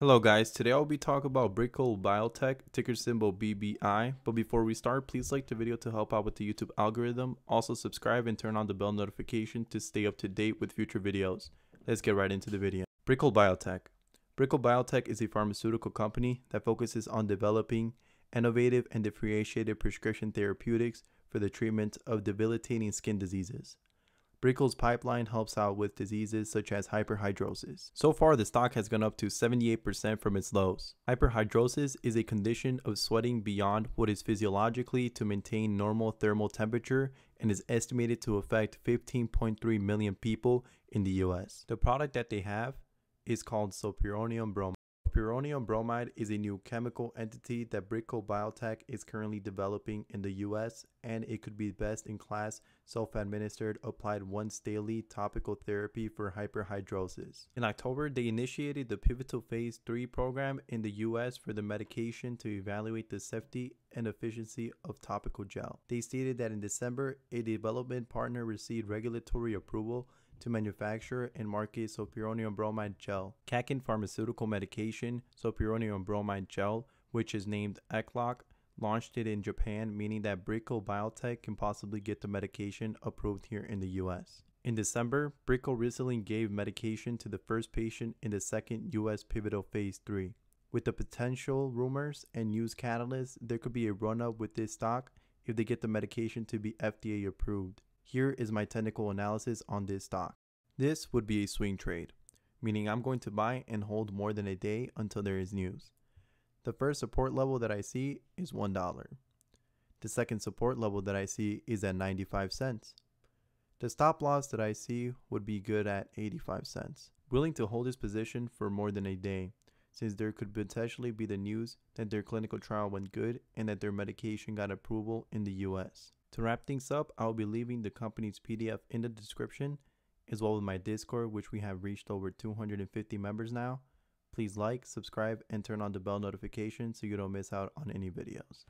Hello guys, today I'll be talking about Brickle Biotech, ticker symbol BBI, but before we start, please like the video to help out with the YouTube algorithm, also subscribe and turn on the bell notification to stay up to date with future videos. Let's get right into the video. Brickle Biotech Brickle Biotech is a pharmaceutical company that focuses on developing innovative and differentiated prescription therapeutics for the treatment of debilitating skin diseases. Brickell's pipeline helps out with diseases such as hyperhidrosis. So far, the stock has gone up to 78% from its lows. Hyperhidrosis is a condition of sweating beyond what is physiologically to maintain normal thermal temperature and is estimated to affect 15.3 million people in the US. The product that they have is called Sopironium bromide. Pyronium bromide is a new chemical entity that Bricco Biotech is currently developing in the US, and it could be best in class self administered applied once daily topical therapy for hyperhidrosis. In October, they initiated the pivotal phase 3 program in the US for the medication to evaluate the safety and efficiency of topical gel. They stated that in December, a development partner received regulatory approval to manufacture and market sulpironium bromide gel, Kaken Pharmaceutical Medication sulpironium bromide gel, which is named Ecloc, launched it in Japan, meaning that Brico Biotech can possibly get the medication approved here in the US. In December, Brico recently gave medication to the first patient in the second US pivotal phase 3. With the potential rumors and news catalysts, there could be a run up with this stock if they get the medication to be FDA approved. Here is my technical analysis on this stock. This would be a swing trade, meaning I'm going to buy and hold more than a day until there is news. The first support level that I see is $1. The second support level that I see is at 95 cents. The stop loss that I see would be good at 85 cents. Willing to hold this position for more than a day, since there could potentially be the news that their clinical trial went good and that their medication got approval in the US. To wrap things up, I'll be leaving the company's PDF in the description, as well as my Discord, which we have reached over 250 members now. Please like, subscribe, and turn on the bell notification so you don't miss out on any videos.